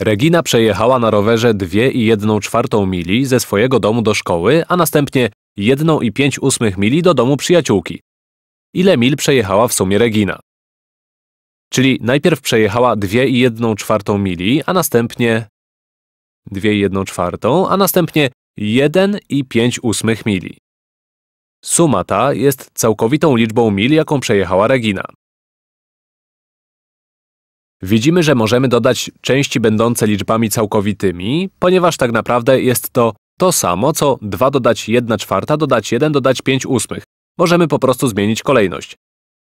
Regina przejechała na rowerze 2,1 czwartą mili ze swojego domu do szkoły, a następnie 1,5 ósmych mili do domu przyjaciółki. Ile mil przejechała w sumie Regina? Czyli najpierw przejechała 2,1 czwartą mili, a następnie 2,1 czwartą, a następnie 1,5 ósmych mili. Suma ta jest całkowitą liczbą mil, jaką przejechała Regina. Widzimy, że możemy dodać części będące liczbami całkowitymi, ponieważ tak naprawdę jest to to samo, co 2 dodać 1 czwarta, dodać 1, dodać 5 ósmych. Możemy po prostu zmienić kolejność.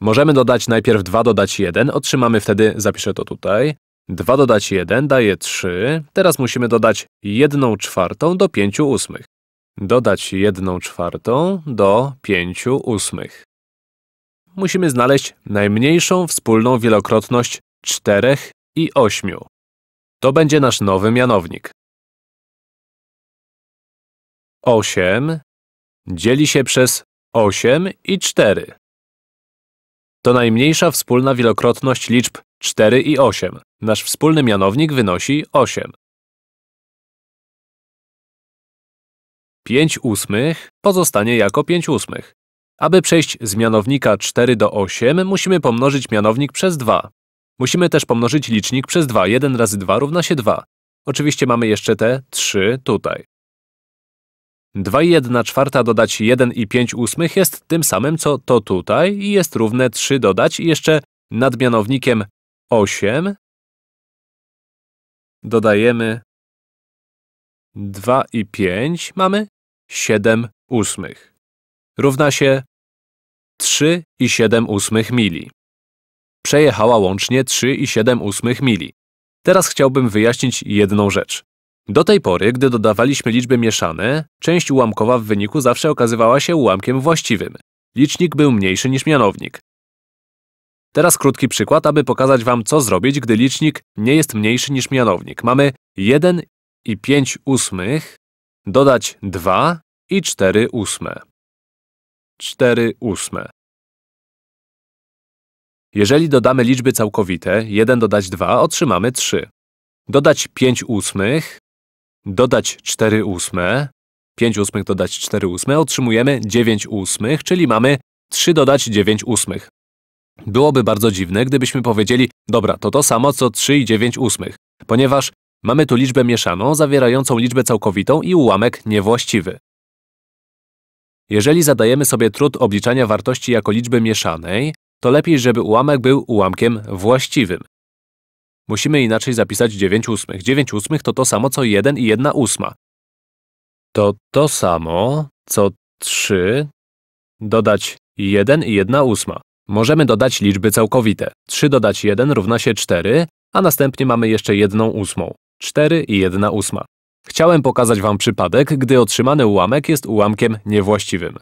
Możemy dodać najpierw 2 dodać 1, otrzymamy wtedy, zapiszę to tutaj, 2 dodać 1 daje 3, teraz musimy dodać 1 czwartą do 5 ósmych. Dodać 1 czwartą do 5 ósmych. Musimy znaleźć najmniejszą wspólną wielokrotność czterech i ośmiu. To będzie nasz nowy mianownik. 8 dzieli się przez 8 i 4. To najmniejsza wspólna wielokrotność liczb 4 i 8. Nasz wspólny mianownik wynosi 8. 5 ósmych pozostanie jako 5 ósmych. Aby przejść z mianownika 4 do 8, musimy pomnożyć mianownik przez 2. Musimy też pomnożyć licznik przez 2. 1 razy 2 równa się 2. Oczywiście mamy jeszcze te 3 tutaj. 2 i 1 czwarta dodać 1 i 5 ósmych jest tym samym co to tutaj i jest równe 3 dodać i jeszcze nad mianownikiem 8 dodajemy 2 i 5, mamy 7 ósmych. Równa się 3 i 7 ósmych mili przejechała łącznie 3,7 mili. Teraz chciałbym wyjaśnić jedną rzecz. Do tej pory, gdy dodawaliśmy liczby mieszane, część ułamkowa w wyniku zawsze okazywała się ułamkiem właściwym. Licznik był mniejszy niż mianownik. Teraz krótki przykład, aby pokazać Wam, co zrobić, gdy licznik nie jest mniejszy niż mianownik. Mamy 1 i 5 ósmych, dodać 2 i 4 ósme. 4 ósme. Jeżeli dodamy liczby całkowite, 1 dodać 2, otrzymamy 3. Dodać 5 ósmych, dodać 4 ósme, 5 ósmych dodać 4 ósme, otrzymujemy 9 ósmych, czyli mamy 3 dodać 9 ósmych. Byłoby bardzo dziwne, gdybyśmy powiedzieli, dobra, to to samo co 3 i 9 ósmych, ponieważ mamy tu liczbę mieszaną, zawierającą liczbę całkowitą i ułamek niewłaściwy. Jeżeli zadajemy sobie trud obliczania wartości jako liczby mieszanej, to lepiej, żeby ułamek był ułamkiem właściwym. Musimy inaczej zapisać 9 ósmych. 9 ósmych to to samo co 1 i 1 ósma. To to samo co 3 dodać 1 i 1 ósma. Możemy dodać liczby całkowite. 3 dodać 1 równa się 4, a następnie mamy jeszcze 1 ósmą. 4 i 1 ósma. Chciałem pokazać Wam przypadek, gdy otrzymany ułamek jest ułamkiem niewłaściwym.